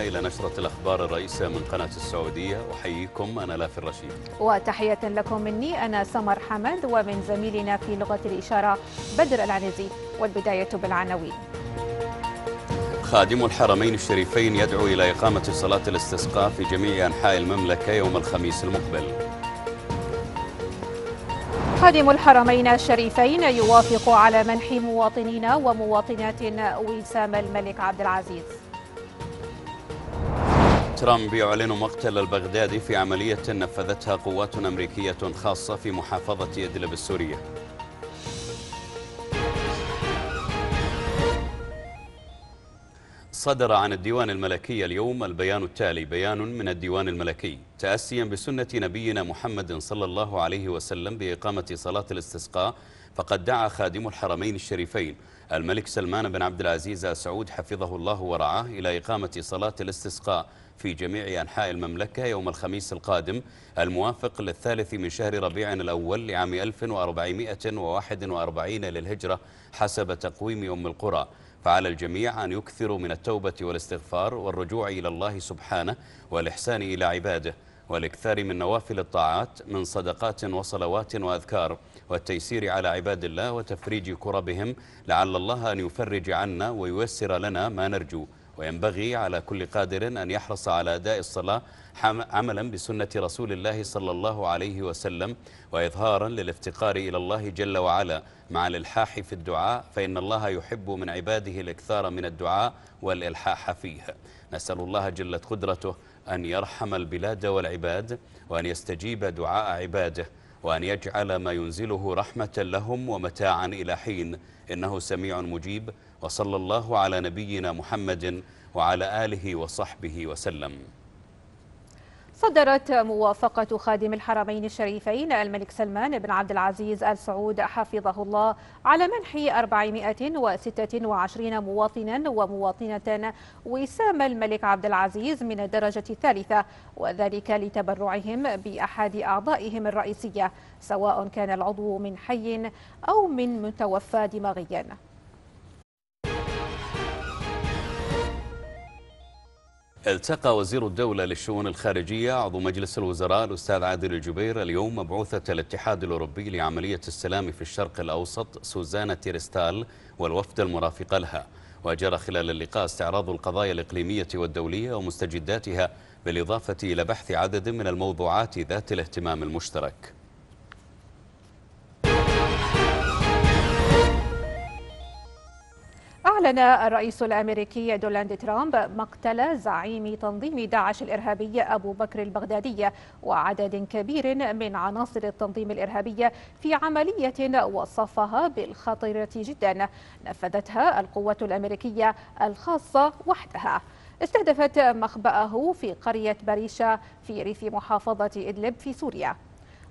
إلى نشرة الأخبار الرئيسة من قناة السعودية أحييكم أنا لافي الرشيد وتحية لكم مني أنا سمر حمد ومن زميلنا في لغة الإشارة بدر العنزي والبداية بالعناوين خادم الحرمين الشريفين يدعو إلى إقامة صلاة الاستسقاء في جميع أنحاء المملكة يوم الخميس المقبل خادم الحرمين الشريفين يوافق على منح مواطنين ومواطنات وسام الملك عبد العزيز ترامب يعلن مقتل البغدادي في عملية نفذتها قوات أمريكية خاصة في محافظة إدلب السورية صدر عن الديوان الملكي اليوم البيان التالي بيان من الديوان الملكي تأسيا بسنة نبينا محمد صلى الله عليه وسلم بإقامة صلاة الاستسقاء فقد دعا خادم الحرمين الشريفين الملك سلمان بن عبد العزيز سعود حفظه الله ورعاه إلى إقامة صلاة الاستسقاء في جميع أنحاء المملكة يوم الخميس القادم الموافق للثالث من شهر ربيع الأول لعام 1441 للهجرة حسب تقويم أم القرى فعلى الجميع أن يكثروا من التوبة والاستغفار والرجوع إلى الله سبحانه والإحسان إلى عباده والإكثار من نوافل الطاعات من صدقات وصلوات وأذكار والتيسير على عباد الله وتفريج كربهم لعل الله أن يفرج عنا وييسر لنا ما نرجو وينبغي على كل قادر أن يحرص على أداء الصلاة عملا بسنة رسول الله صلى الله عليه وسلم وإظهارا للافتقار إلى الله جل وعلا مع الإلحاح في الدعاء فإن الله يحب من عباده الإكثار من الدعاء والإلحاح فيه نسأل الله جلت قدرته أن يرحم البلاد والعباد وأن يستجيب دعاء عباده وأن يجعل ما ينزله رحمة لهم ومتاعا إلى حين إنه سميع مجيب وصلى الله على نبينا محمد وعلى آله وصحبه وسلم صدرت موافقة خادم الحرمين الشريفين الملك سلمان بن عبد العزيز آل سعود حفظه الله على منح 426 مواطنا ومواطنة وسام الملك عبد العزيز من الدرجة الثالثة وذلك لتبرعهم بأحد أعضائهم الرئيسية سواء كان العضو من حي أو من متوفى دماغيا التقى وزير الدولة للشؤون الخارجية عضو مجلس الوزراء الأستاذ عادل الجبير اليوم مبعوثة الاتحاد الأوروبي لعملية السلام في الشرق الأوسط سوزانا تيرستال والوفد المرافق لها وجرى خلال اللقاء استعراض القضايا الإقليمية والدولية ومستجداتها بالإضافة إلى بحث عدد من الموضوعات ذات الاهتمام المشترك أعلن الرئيس الأمريكي دونالد ترامب مقتل زعيم تنظيم داعش الإرهابي أبو بكر البغدادي وعدد كبير من عناصر التنظيم الإرهابي في عملية وصفها بالخطيرة جدا نفذتها القوة الأمريكية الخاصة وحدها استهدفت مخبأه في قرية بريشة في ريف محافظة إدلب في سوريا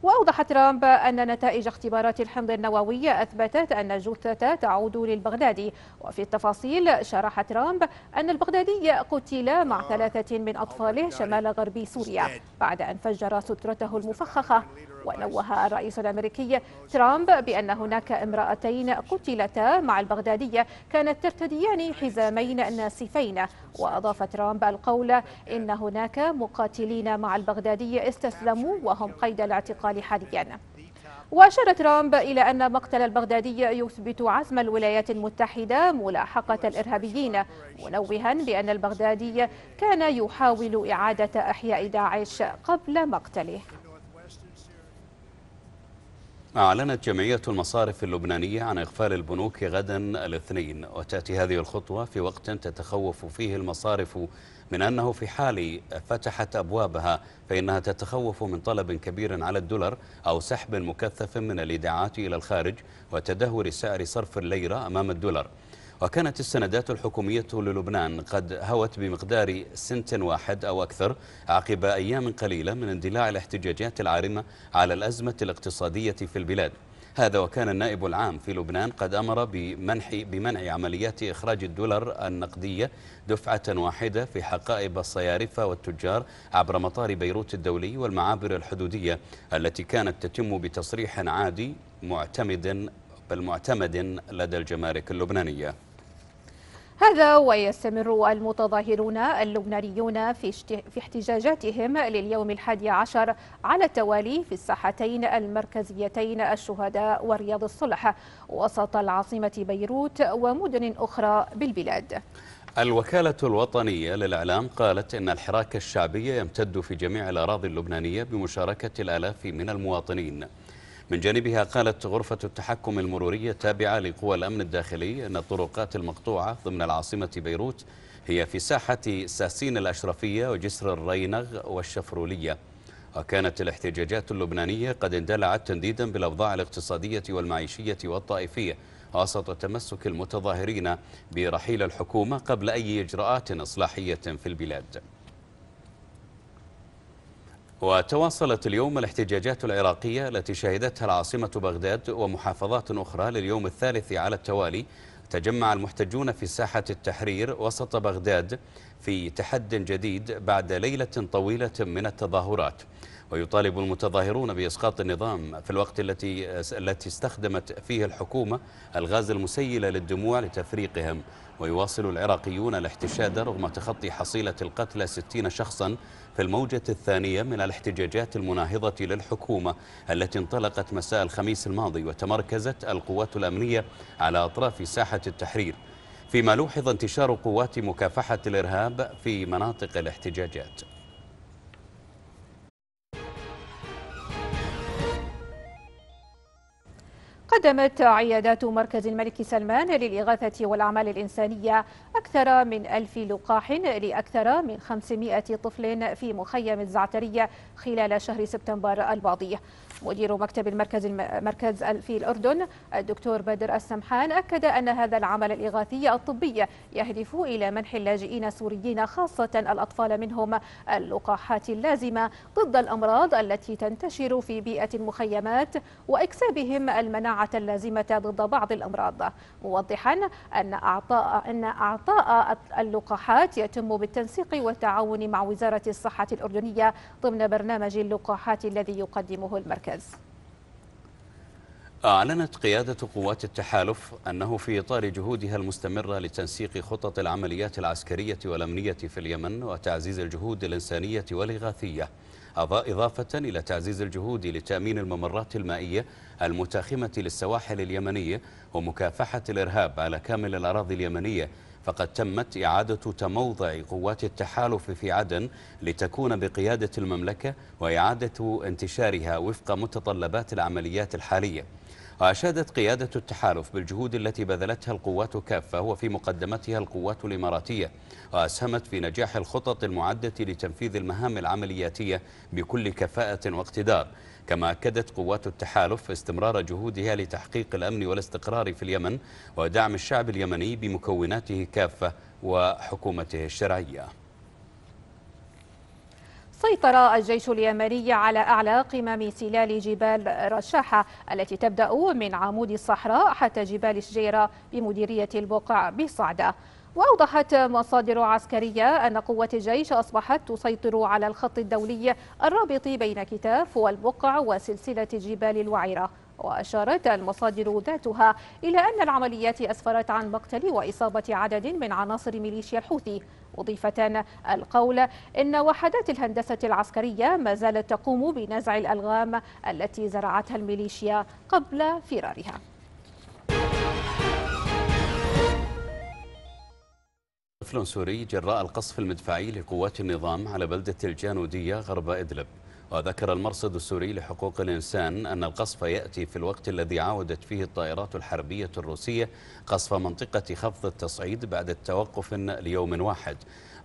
وأوضح ترامب أن نتائج اختبارات الحمض النووي أثبتت أن الجثة تعود للبغدادي وفي التفاصيل شرح ترامب أن البغدادي قتل مع ثلاثة من أطفاله شمال غربي سوريا بعد أن فجر سترته المفخخة ونوه الرئيس الأمريكي ترامب بأن هناك امرأتين قتلتا مع البغدادية كانت ترتديان حزامين ناسفين وأضاف ترامب القول إن هناك مقاتلين مع البغدادي استسلموا وهم قيد الاعتقال الانتقال حاليا وأشار ترامب إلى أن مقتل البغدادي يثبت عزم الولايات المتحدة ملاحقة الإرهابيين منوها بأن البغدادي كان يحاول إعادة إحياء داعش قبل مقتله أعلنت جمعية المصارف اللبنانية عن إغفال البنوك غدا الاثنين وتأتي هذه الخطوة في وقت تتخوف فيه المصارف من أنه في حال فتحت أبوابها فإنها تتخوف من طلب كبير على الدولار أو سحب مكثف من الإيداعات إلى الخارج وتدهور سعر صرف الليرة أمام الدولار وكانت السندات الحكومية للبنان قد هوت بمقدار سنت واحد أو أكثر عقب أيام قليلة من اندلاع الاحتجاجات العارمة على الأزمة الاقتصادية في البلاد هذا وكان النائب العام في لبنان قد أمر بمنح بمنع عمليات إخراج الدولار النقدية دفعة واحدة في حقائب الصيارفة والتجار عبر مطار بيروت الدولي والمعابر الحدودية التي كانت تتم بتصريح عادي معتمد بل معتمد لدى الجمارك اللبنانيه هذا ويستمر المتظاهرون اللبنانيون في, في احتجاجاتهم لليوم الحادي عشر على التوالي في الساحتين المركزيتين الشهداء ورياض الصلح وسط العاصمة بيروت ومدن أخرى بالبلاد الوكالة الوطنية للإعلام قالت إن الحراك الشعبي يمتد في جميع الأراضي اللبنانية بمشاركة الآلاف من المواطنين من جانبها قالت غرفة التحكم المرورية التابعة لقوى الأمن الداخلي أن الطرقات المقطوعة ضمن العاصمة بيروت هي في ساحة ساسين الأشرفية وجسر الرينغ والشفرولية وكانت الاحتجاجات اللبنانية قد اندلعت تنديدا بالأوضاع الاقتصادية والمعيشية والطائفية وسط تمسك المتظاهرين برحيل الحكومة قبل أي إجراءات إصلاحية في البلاد وتواصلت اليوم الاحتجاجات العراقية التي شهدتها العاصمة بغداد ومحافظات أخرى لليوم الثالث على التوالي تجمع المحتجون في ساحة التحرير وسط بغداد في تحد جديد بعد ليلة طويلة من التظاهرات ويطالب المتظاهرون بإسقاط النظام في الوقت التي التي استخدمت فيه الحكومة الغاز المسيل للدموع لتفريقهم ويواصل العراقيون الاحتشاد رغم تخطي حصيلة القتلى 60 شخصا في الموجة الثانية من الاحتجاجات المناهضة للحكومة التي انطلقت مساء الخميس الماضي وتمركزت القوات الأمنية على أطراف ساحة التحرير فيما لوحظ انتشار قوات مكافحة الإرهاب في مناطق الاحتجاجات قدمت عيادات مركز الملك سلمان للإغاثة والأعمال الإنسانية أكثر من ألف لقاح لأكثر من 500 طفل في مخيم الزعترية خلال شهر سبتمبر الماضي مدير مكتب المركز المركز في الأردن الدكتور بدر السمحان أكد أن هذا العمل الإغاثي الطبي يهدف إلى منح اللاجئين السوريين خاصة الأطفال منهم اللقاحات اللازمة ضد الأمراض التي تنتشر في بيئة المخيمات وإكسابهم المناعة اللازمة ضد بعض الأمراض موضحا أن أعطاء أن أعطاء اللقاحات يتم بالتنسيق والتعاون مع وزارة الصحة الأردنية ضمن برنامج اللقاحات الذي يقدمه المركز المركز أعلنت قيادة قوات التحالف أنه في إطار جهودها المستمرة لتنسيق خطط العمليات العسكرية والأمنية في اليمن وتعزيز الجهود الإنسانية والإغاثية إضافة إلى تعزيز الجهود لتأمين الممرات المائية المتاخمة للسواحل اليمنية ومكافحة الإرهاب على كامل الأراضي اليمنية فقد تمت إعادة تموضع قوات التحالف في عدن لتكون بقيادة المملكة وإعادة انتشارها وفق متطلبات العمليات الحالية وأشادت قيادة التحالف بالجهود التي بذلتها القوات كافة وفي مقدمتها القوات الإماراتية وأسهمت في نجاح الخطط المعدة لتنفيذ المهام العملياتية بكل كفاءة واقتدار كما أكدت قوات التحالف استمرار جهودها لتحقيق الأمن والاستقرار في اليمن ودعم الشعب اليمني بمكوناته كافة وحكومته الشرعية سيطر الجيش اليمني على أعلى قمم سلال جبال رشاحة التي تبدأ من عمود الصحراء حتى جبال الشجيرة بمديرية البقع بصعدة وأوضحت مصادر عسكرية أن قوة الجيش أصبحت تسيطر على الخط الدولي الرابط بين كتاف والبقع وسلسلة جبال الوعرة وأشارت المصادر ذاتها إلى أن العمليات أسفرت عن مقتل وإصابة عدد من عناصر ميليشيا الحوثي مضيفة القول إن وحدات الهندسة العسكرية ما زالت تقوم بنزع الألغام التي زرعتها الميليشيا قبل فرارها طفل سوري جراء القصف المدفعي لقوات النظام على بلدة الجانودية غرب إدلب وذكر المرصد السوري لحقوق الإنسان أن القصف يأتي في الوقت الذي عاودت فيه الطائرات الحربية الروسية قصف منطقة خفض التصعيد بعد توقف ليوم واحد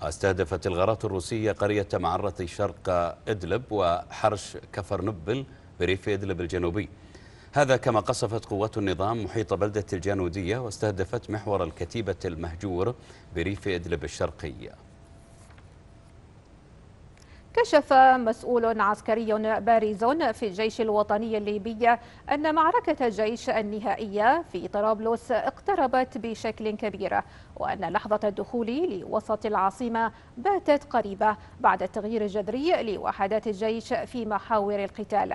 استهدفت الغارات الروسية قرية معرة شرق إدلب وحرش كفر نبل بريف إدلب الجنوبي هذا كما قصفت قوات النظام محيط بلدة الجانودية واستهدفت محور الكتيبة المهجور بريف إدلب الشرقي كشف مسؤول عسكري بارز في الجيش الوطني الليبي أن معركة الجيش النهائية في طرابلس اقتربت بشكل كبير وأن لحظة الدخول لوسط العاصمة باتت قريبة بعد التغيير الجذري لوحدات الجيش في محاور القتال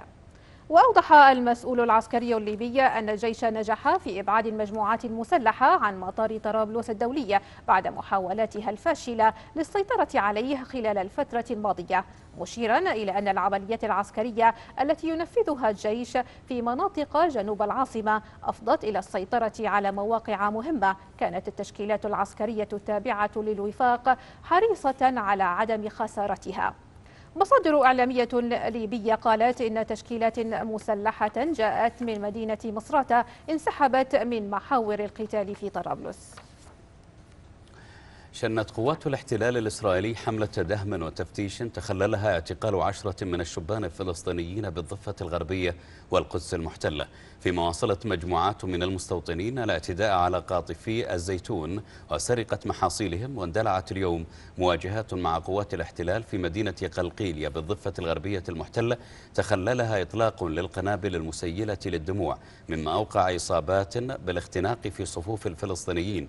وأوضح المسؤول العسكري الليبي أن الجيش نجح في إبعاد المجموعات المسلحة عن مطار طرابلس الدولية بعد محاولاتها الفاشلة للسيطرة عليه خلال الفترة الماضية مشيرا إلى أن العمليات العسكرية التي ينفذها الجيش في مناطق جنوب العاصمة أفضت إلى السيطرة على مواقع مهمة كانت التشكيلات العسكرية التابعة للوفاق حريصة على عدم خسارتها مصادر إعلامية ليبية قالت إن تشكيلات مسلحة جاءت من مدينة مصراتة انسحبت من محاور القتال في طرابلس شنت قوات الاحتلال الإسرائيلي حملة دهم وتفتيش تخللها اعتقال عشرة من الشبان الفلسطينيين بالضفة الغربية والقدس المحتلة فيما واصلت مجموعات من المستوطنين الاعتداء على قاطفي الزيتون وسرقة محاصيلهم واندلعت اليوم مواجهات مع قوات الاحتلال في مدينة قلقيلية بالضفة الغربية المحتلة تخللها إطلاق للقنابل المسيلة للدموع مما أوقع إصابات بالاختناق في صفوف الفلسطينيين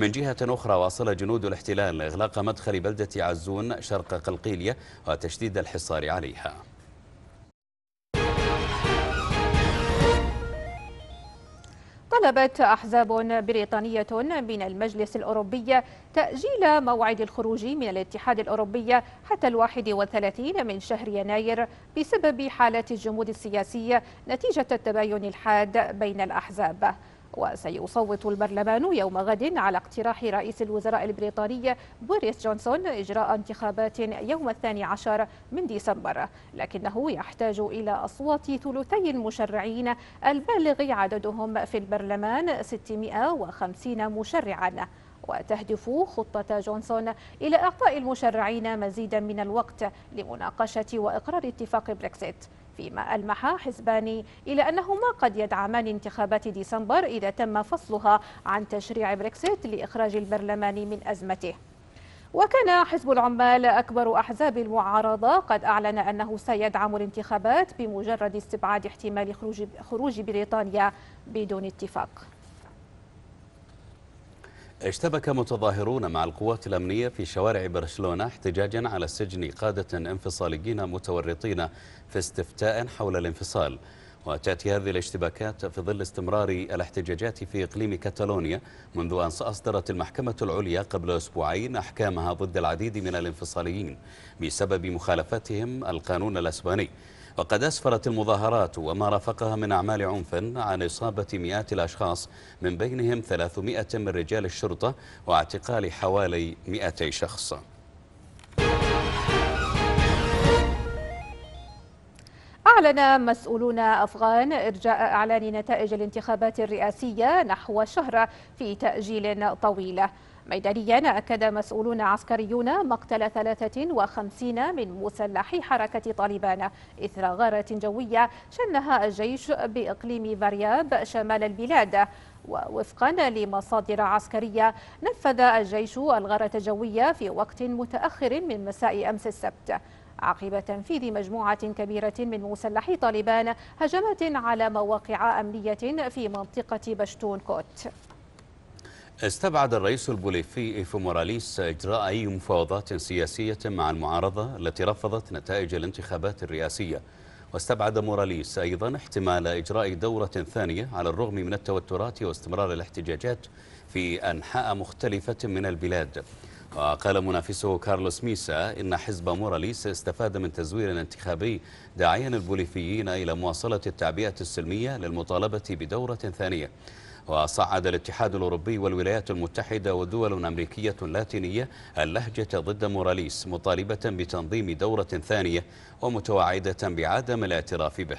من جهة أخرى واصل جنود الاحتلال إغلاق مدخل بلدة عزون شرق قلقيلية وتشديد الحصار عليها طلبت أحزاب بريطانية من المجلس الأوروبي تأجيل موعد الخروج من الاتحاد الأوروبي حتى الواحد والثلاثين من شهر يناير بسبب حالة الجمود السياسي نتيجة التباين الحاد بين الأحزاب وسيصوت البرلمان يوم غد على اقتراح رئيس الوزراء البريطاني بوريس جونسون إجراء انتخابات يوم الثاني عشر من ديسمبر لكنه يحتاج إلى أصوات ثلثي المشرعين البالغ عددهم في البرلمان 650 مشرعاً وتهدف خطة جونسون إلى إعطاء المشرعين مزيدا من الوقت لمناقشة وإقرار اتفاق بريكسيت فيما ألمح حزبان إلى أنهما قد يدعمان انتخابات ديسمبر إذا تم فصلها عن تشريع بريكسيت لإخراج البرلمان من أزمته وكان حزب العمال أكبر أحزاب المعارضة قد أعلن أنه سيدعم الانتخابات بمجرد استبعاد احتمال خروج بريطانيا بدون اتفاق اشتبك متظاهرون مع القوات الأمنية في شوارع برشلونة احتجاجا على سجن قادة انفصاليين متورطين في استفتاء حول الانفصال وتأتي هذه الاشتباكات في ظل استمرار الاحتجاجات في إقليم كاتالونيا منذ أن أصدرت المحكمة العليا قبل أسبوعين أحكامها ضد العديد من الانفصاليين بسبب مخالفتهم القانون الأسباني وقد أسفرت المظاهرات وما رافقها من أعمال عنف عن إصابة مئات الأشخاص من بينهم 300 من رجال الشرطة واعتقال حوالي 200 شخص أعلن مسؤولون أفغان إرجاء إعلان نتائج الانتخابات الرئاسية نحو شهر في تأجيل طويل ميدانيا أكد مسؤولون عسكريون مقتل 53 من مسلحي حركة طالبان إثر غارة جوية شنها الجيش بإقليم فارياب شمال البلاد ووفقا لمصادر عسكرية نفذ الجيش الغارة الجوية في وقت متأخر من مساء أمس السبت عقب تنفيذ مجموعة كبيرة من مسلحي طالبان هجمات على مواقع أمنية في منطقة بشتون كوت استبعد الرئيس البوليفي إيفو موراليس إجراء أي مفاوضات سياسية مع المعارضة التي رفضت نتائج الانتخابات الرئاسية واستبعد موراليس أيضا احتمال إجراء دورة ثانية على الرغم من التوترات واستمرار الاحتجاجات في أنحاء مختلفة من البلاد وقال منافسه كارلوس ميسا إن حزب موراليس استفاد من تزوير انتخابي داعيا البوليفيين إلى مواصلة التعبئة السلمية للمطالبة بدورة ثانية وصعد الاتحاد الأوروبي والولايات المتحدة ودول أمريكية لاتينية اللهجة ضد موراليس مطالبة بتنظيم دورة ثانية ومتوعدة بعدم الاعتراف به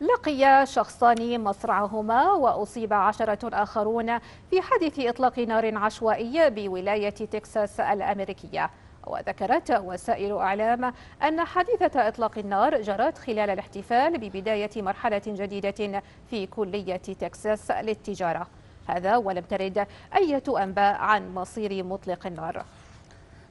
لقي شخصان مصرعهما وأصيب عشرة آخرون في حادث إطلاق نار عشوائي بولاية تكساس الأمريكية وذكرت وسائل أعلام أن حادثة إطلاق النار جرت خلال الاحتفال ببداية مرحلة جديدة في كلية تكساس للتجارة هذا ولم ترد أي أنباء عن مصير مطلق النار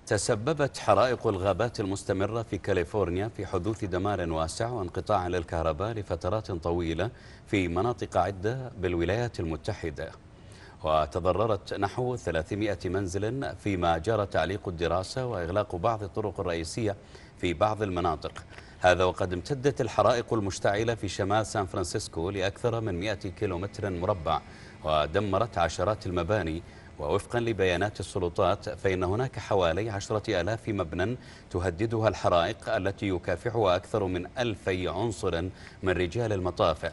تسببت حرائق الغابات المستمرة في كاليفورنيا في حدوث دمار واسع وانقطاع للكهرباء لفترات طويلة في مناطق عدة بالولايات المتحدة وتضررت نحو 300 منزل فيما جرى تعليق الدراسة وإغلاق بعض الطرق الرئيسية في بعض المناطق هذا وقد امتدت الحرائق المشتعلة في شمال سان فرانسيسكو لأكثر من 100 كيلومتر مربع ودمرت عشرات المباني ووفقا لبيانات السلطات فإن هناك حوالي عشرة ألاف مبنى تهددها الحرائق التي يكافحها أكثر من ألفي عنصر من رجال المطافئ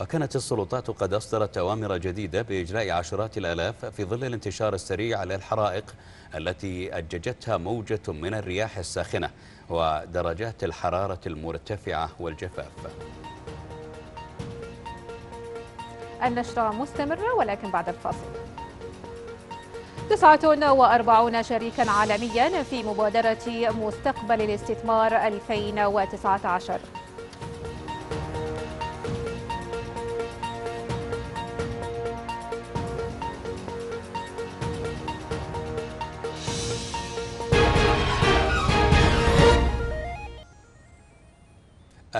وكانت السلطات قد أصدرت أوامر جديدة بإجراء عشرات الألاف في ظل الانتشار السريع للحرائق التي أججتها موجة من الرياح الساخنة ودرجات الحرارة المرتفعة والجفاف النشرة مستمرة ولكن بعد الفاصل تسعة وأربعون شريكا عالميا في مبادرة مستقبل الاستثمار 2019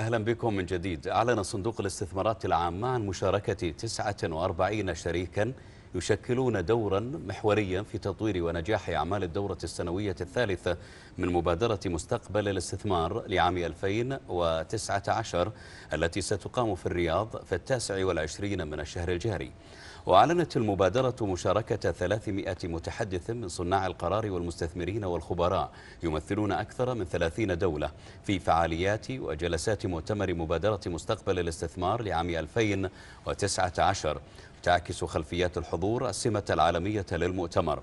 أهلا بكم من جديد أعلن صندوق الاستثمارات العامة عن مشاركة 49 شريكا يشكلون دورا محوريا في تطوير ونجاح أعمال الدورة السنوية الثالثة من مبادرة مستقبل الاستثمار لعام 2019 التي ستقام في الرياض في التاسع والعشرين من الشهر الجاري وأعلنت المبادرة مشاركة 300 متحدث من صناع القرار والمستثمرين والخبراء يمثلون أكثر من 30 دولة في فعاليات وجلسات مؤتمر مبادرة مستقبل الاستثمار لعام 2019 تعكس خلفيات الحضور السمة العالمية للمؤتمر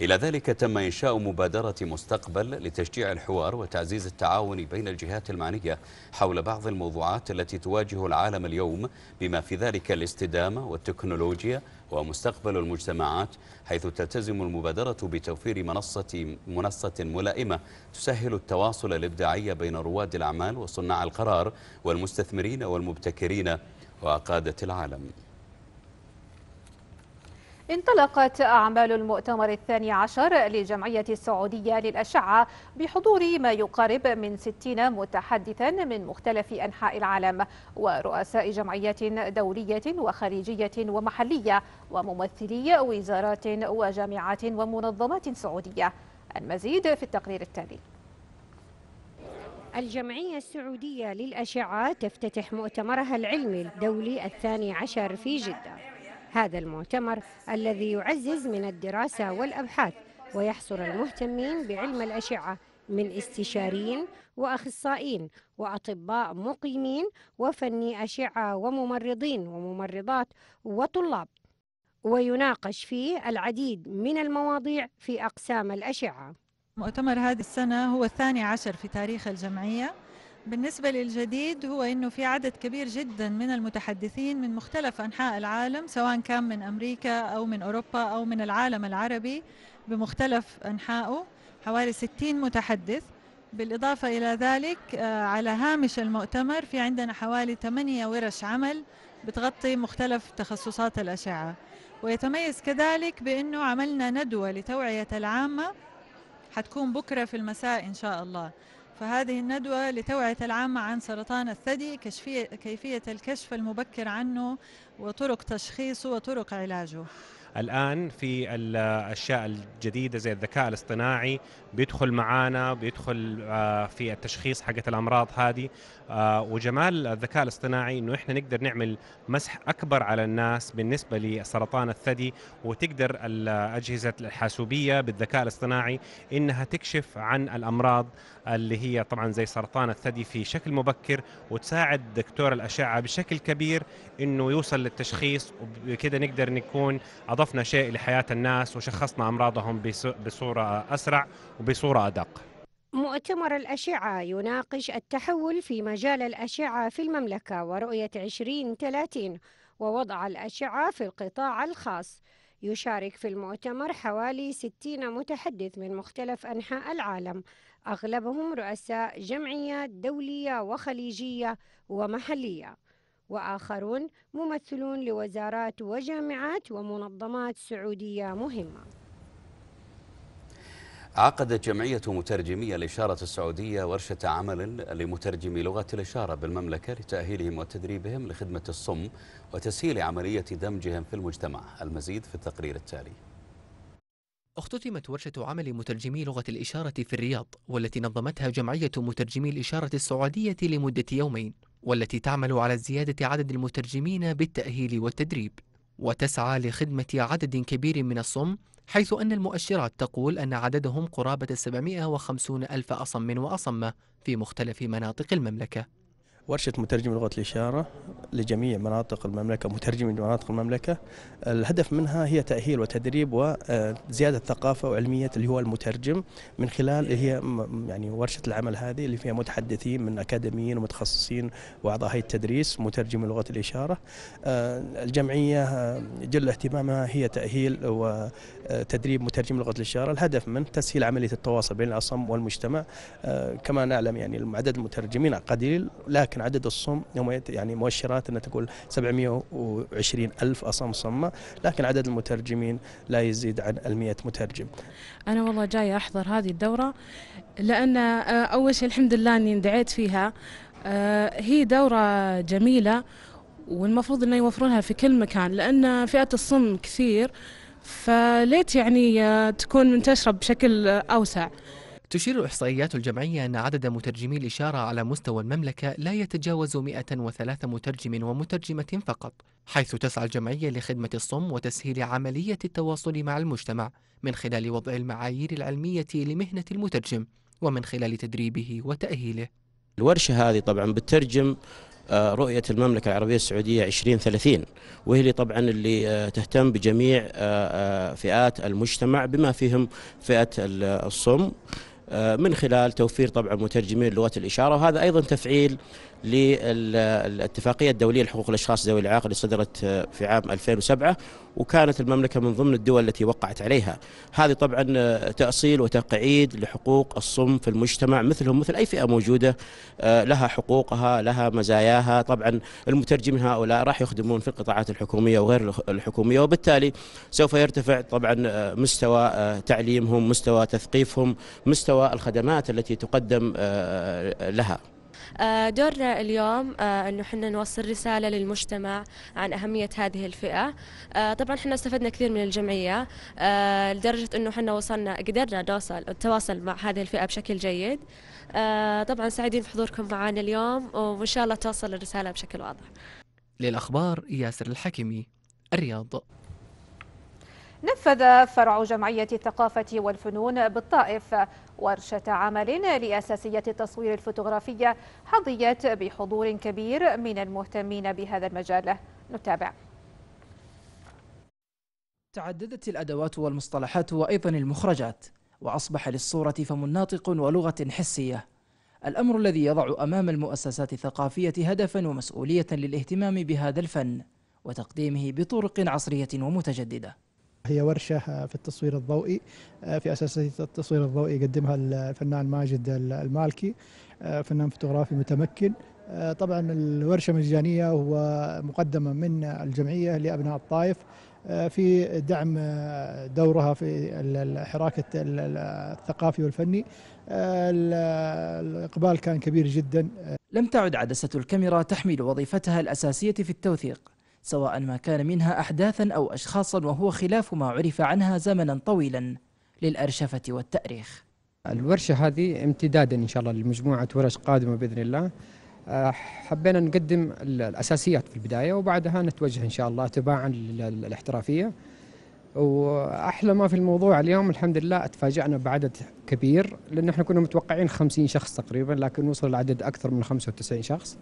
إلى ذلك تم إنشاء مبادرة مستقبل لتشجيع الحوار وتعزيز التعاون بين الجهات المعنية حول بعض الموضوعات التي تواجه العالم اليوم بما في ذلك الاستدامة والتكنولوجيا ومستقبل المجتمعات حيث تلتزم المبادرة بتوفير منصة منصة ملائمة تسهل التواصل الإبداعي بين رواد الأعمال وصناع القرار والمستثمرين والمبتكرين وقادة العالم انطلقت أعمال المؤتمر الثاني عشر لجمعية السعودية للأشعة بحضور ما يقارب من 60 متحدثا من مختلف أنحاء العالم ورؤساء جمعيات دولية وخارجية ومحلية وممثلي وزارات وجامعات ومنظمات سعودية المزيد في التقرير التالي الجمعية السعودية للأشعة تفتتح مؤتمرها العلمي الدولي الثاني عشر في جدة هذا المؤتمر الذي يعزز من الدراسة والأبحاث ويحصر المهتمين بعلم الأشعة من استشاريين وأخصائيين وأطباء مقيمين وفني أشعة وممرضين وممرضات وطلاب ويناقش فيه العديد من المواضيع في أقسام الأشعة مؤتمر هذه السنة هو الثاني عشر في تاريخ الجمعية بالنسبة للجديد هو أنه في عدد كبير جدا من المتحدثين من مختلف أنحاء العالم سواء كان من أمريكا أو من أوروبا أو من العالم العربي بمختلف أنحائه حوالي 60 متحدث بالإضافة إلى ذلك آه، على هامش المؤتمر في عندنا حوالي 8 ورش عمل بتغطي مختلف تخصصات الأشعة ويتميز كذلك بأنه عملنا ندوة لتوعية العامة حتكون بكرة في المساء إن شاء الله فهذه الندوة لتوعية العامة عن سرطان الثدي كيفية الكشف المبكر عنه وطرق تشخيصه وطرق علاجه الان في الاشياء الجديده زي الذكاء الاصطناعي بيدخل معانا بيدخل آه، في التشخيص حقة الأمراض هذه آه، وجمال الذكاء الاصطناعي إنه إحنا نقدر نعمل مسح أكبر على الناس بالنسبة لسرطان الثدي وتقدر الأجهزة الحاسوبية بالذكاء الاصطناعي إنها تكشف عن الأمراض اللي هي طبعا زي سرطان الثدي في شكل مبكر وتساعد دكتور الأشعة بشكل كبير إنه يوصل للتشخيص وبكده نقدر نكون أضفنا شيء لحياة الناس وشخصنا أمراضهم بصورة أسرع بصورة أدق مؤتمر الأشعة يناقش التحول في مجال الأشعة في المملكة ورؤية 2030 ووضع الأشعة في القطاع الخاص يشارك في المؤتمر حوالي 60 متحدث من مختلف أنحاء العالم أغلبهم رؤساء جمعيات دولية وخليجية ومحلية وآخرون ممثلون لوزارات وجامعات ومنظمات سعودية مهمة عقدت جمعية مترجمي الإشارة السعودية ورشة عمل لمترجمي لغة الإشارة بالمملكة لتأهيلهم وتدريبهم لخدمة الصم وتسهيل عملية دمجهم في المجتمع المزيد في التقرير التالي اختتمت ورشة عمل مترجمي لغة الإشارة في الرياض والتي نظمتها جمعية مترجمي الإشارة السعودية لمدة يومين والتي تعمل على زيادة عدد المترجمين بالتأهيل والتدريب وتسعى لخدمة عدد كبير من الصم حيث أن المؤشرات تقول أن عددهم قرابة 750 ألف أصم وأصمة في مختلف مناطق المملكة ورشة مترجم لغة الإشارة لجميع مناطق المملكة مترجم مناطق المملكة الهدف منها هي تأهيل وتدريب وزيادة ثقافة وعلمية اللي هو المترجم من خلال هي يعني ورشة العمل هذه اللي فيها متحدثين من أكاديميين ومتخصصين وأعضاء هيئة التدريس مترجم لغة الإشارة آه، الجمعية آه، جل اهتمامها هي تأهيل تدريب مترجم لغه الاشاره الهدف من تسهيل عمليه التواصل بين الاصم والمجتمع آه، كما نعلم يعني عدد المترجمين قليل لكن عدد الصم يعني مؤشرات انها تقول 720 الف اصم صمه لكن عدد المترجمين لا يزيد عن ال 100 مترجم. انا والله جايه احضر هذه الدوره لان آه، اول شيء الحمد لله اني اندعيت فيها آه، هي دوره جميله والمفروض انه يوفرونها في كل مكان لان فئه الصم كثير فليت يعني آه، تكون منتشرة بشكل آه، أوسع تشير إحصائيات الجمعية أن عدد مترجمي الإشارة على مستوى المملكة لا يتجاوز 103 مترجم ومترجمة فقط حيث تسعى الجمعية لخدمة الصم وتسهيل عملية التواصل مع المجتمع من خلال وضع المعايير العلمية لمهنة المترجم ومن خلال تدريبه وتأهيله الورشة هذه طبعا بترجم آه، رؤية المملكة العربية السعودية 2030 وهي طبعا اللي آه، تهتم بجميع آه، فئات المجتمع بما فيهم فئة الصم من خلال توفير طبعا مترجمين لغة الإشارة وهذا أيضا تفعيل للاتفاقية الدولية لحقوق الأشخاص ذوي الإعاقة اللي صدرت آه، في عام 2007 وكانت المملكة من ضمن الدول التي وقعت عليها هذه طبعا آه، تأصيل وتقعيد لحقوق الصم في المجتمع مثلهم مثل أي فئة موجودة آه، لها حقوقها لها مزاياها طبعا المترجمين هؤلاء راح يخدمون في القطاعات الحكومية وغير الحكومية وبالتالي سوف يرتفع طبعا مستوى تعليمهم مستوى تثقيفهم مستوى الخدمات التي تقدم لها آه، دورنا اليوم آه، أنه احنا نوصل رسالة للمجتمع عن أهمية هذه الفئة آه، طبعا احنا استفدنا كثير من الجمعية لدرجة أنه احنا وصلنا قدرنا نوصل التواصل مع هذه الفئة بشكل جيد طبعا سعيدين بحضوركم معنا اليوم وإن شاء الله توصل الرسالة بشكل واضح للأخبار ياسر الحكيمي الرياض نفذ فرع جمعية الثقافة والفنون بالطائف ورشة عمل لأساسية التصوير الفوتوغرافية حظيت بحضور كبير من المهتمين بهذا المجال نتابع تعددت الأدوات والمصطلحات وأيضا المخرجات وأصبح للصورة فم ناطق ولغة حسية الأمر الذي يضع أمام المؤسسات الثقافية هدفا ومسؤولية للاهتمام بهذا الفن وتقديمه بطرق عصرية ومتجددة هي ورشة آه، في التصوير الضوئي آه، في أساسية التصوير الضوئي يقدمها الفنان ماجد المالكي آه، فنان فوتوغرافي متمكن طبعا الورشة مجانية ومقدمة من الجمعية لأبناء الطائف في دعم دورها في الحراك الثقافي والفني الإقبال كان كبير جدا لم تعد عدسة الكاميرا تحمل وظيفتها الأساسية في التوثيق سواء ما كان منها أحداثا أو أشخاصا وهو خلاف ما عرف عنها زمنا طويلا للأرشفة والتأريخ الورشة هذه امتدادا إن شاء الله لمجموعة ورش قادمة بإذن الله آه، حبينا نقدم الأساسيات في البداية وبعدها نتوجه إن شاء الله تباعا للاحترافية واحلى ما في الموضوع اليوم الحمد لله تفاجأنا بعدد كبير لان احنا كنا متوقعين 50 شخص تقريبا لكن وصل العدد اكثر من 95 شخص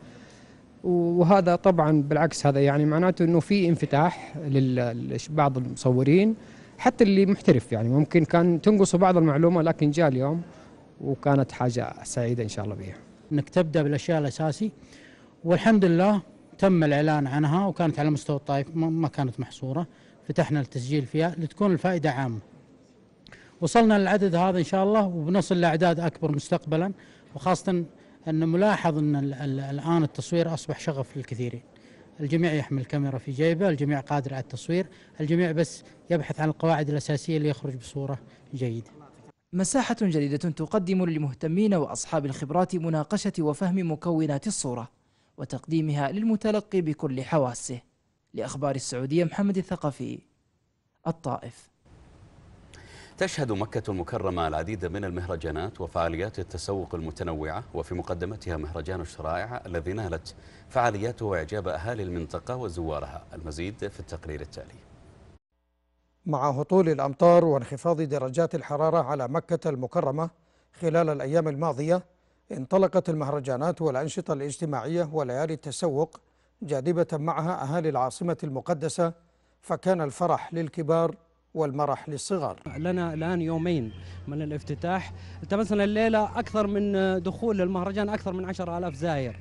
وهذا طبعا بالعكس هذا يعني معناته انه في انفتاح لبعض المصورين حتى اللي محترف يعني ممكن كان تنقصه بعض المعلومه لكن جاء اليوم وكانت حاجه سعيده ان شاء الله بها. انك تبدا بالاشياء الاساسي والحمد لله تم الاعلان عنها وكانت على مستوى الطائف ما كانت محصوره فتحنا التسجيل فيها لتكون الفائده عامه. وصلنا للعدد هذا ان شاء الله وبنصل لاعداد اكبر مستقبلا وخاصه أن ملاحظ أن الآن التصوير أصبح شغف للكثيرين الجميع يحمل كاميرا في جيبه الجميع قادر على التصوير الجميع بس يبحث عن القواعد الأساسية ليخرج بصورة جيدة مساحة جديدة تقدم للمهتمين وأصحاب الخبرات مناقشة وفهم مكونات الصورة وتقديمها للمتلقي بكل حواسه لأخبار السعودية محمد الثقفي الطائف تشهد مكة المكرمة العديد من المهرجانات وفعاليات التسوق المتنوعة وفي مقدمتها مهرجان الشرائع الذي نالت فعالياته إعجاب أهالي المنطقة وزوارها المزيد في التقرير التالي مع هطول الأمطار وانخفاض درجات الحرارة على مكة المكرمة خلال الأيام الماضية انطلقت المهرجانات والأنشطة الاجتماعية وليالي التسوق جاذبة معها أهالي العاصمة المقدسة فكان الفرح للكبار والمرح للصغار لنا الآن يومين من الافتتاح التمسنا الليلة أكثر من دخول المهرجان أكثر من عشر ألاف زائر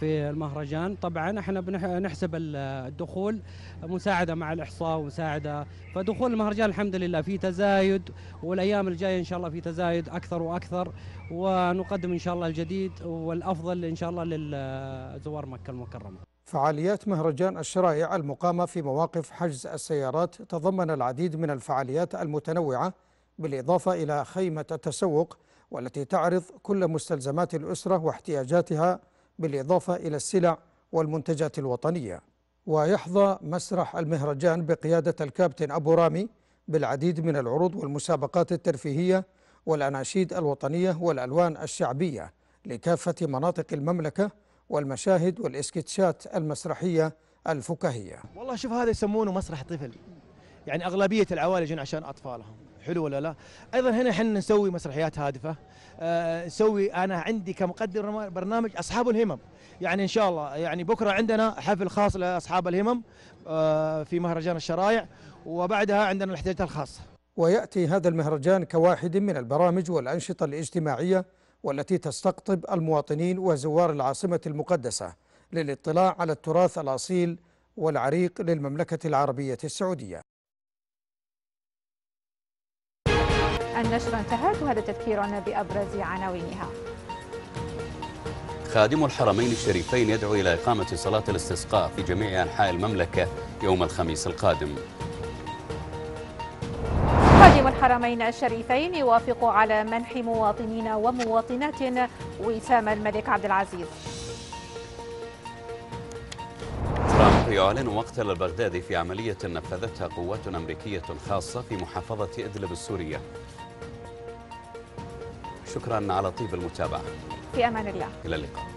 في المهرجان طبعا احنا بنحسب الدخول مساعده مع الاحصاء ومساعده فدخول المهرجان الحمد لله في تزايد والايام الجايه ان شاء الله في تزايد اكثر واكثر ونقدم ان شاء الله الجديد والافضل ان شاء الله لزوار مكه المكرمه فعاليات مهرجان الشرائع المقامة في مواقف حجز السيارات تضمن العديد من الفعاليات المتنوعة بالإضافة إلى خيمة التسوق والتي تعرض كل مستلزمات الأسرة واحتياجاتها بالإضافة إلى السلع والمنتجات الوطنية ويحظى مسرح المهرجان بقيادة الكابتن أبو رامي بالعديد من العروض والمسابقات الترفيهية والأناشيد الوطنية والألوان الشعبية لكافة مناطق المملكة والمشاهد والإسكتشات المسرحية الفكاهية والله شوف هذا يسمونه مسرح طفل يعني أغلبية العوائل يجون عشان أطفالهم حلو ولا لا ايضا هنا احنا نسوي مسرحيات هادفه أه نسوي انا عندي كمقدم برنامج اصحاب الهمم يعني ان شاء الله يعني بكره عندنا حفل خاص لاصحاب الهمم أه في مهرجان الشرائع وبعدها عندنا الاحتياجات الخاصه وياتي هذا المهرجان كواحد من البرامج والانشطه الاجتماعيه والتي تستقطب المواطنين وزوار العاصمة المقدسة للاطلاع على التراث الأصيل والعريق للمملكة العربية السعودية النشرة انتهت وهذا تذكيرنا بأبرز عناوينها خادم الحرمين الشريفين يدعو إلى إقامة صلاة الاستسقاء في جميع أنحاء المملكة يوم الخميس القادم الحرمين الشريفين يوافق على منح مواطنين ومواطنات وسام الملك عبد العزيز ترامب يعلن مقتل البغدادي في عملية نفذتها قوات أمريكية خاصة في محافظة إدلب السورية شكرا على طيب المتابعة في أمان الله إلى اللقاء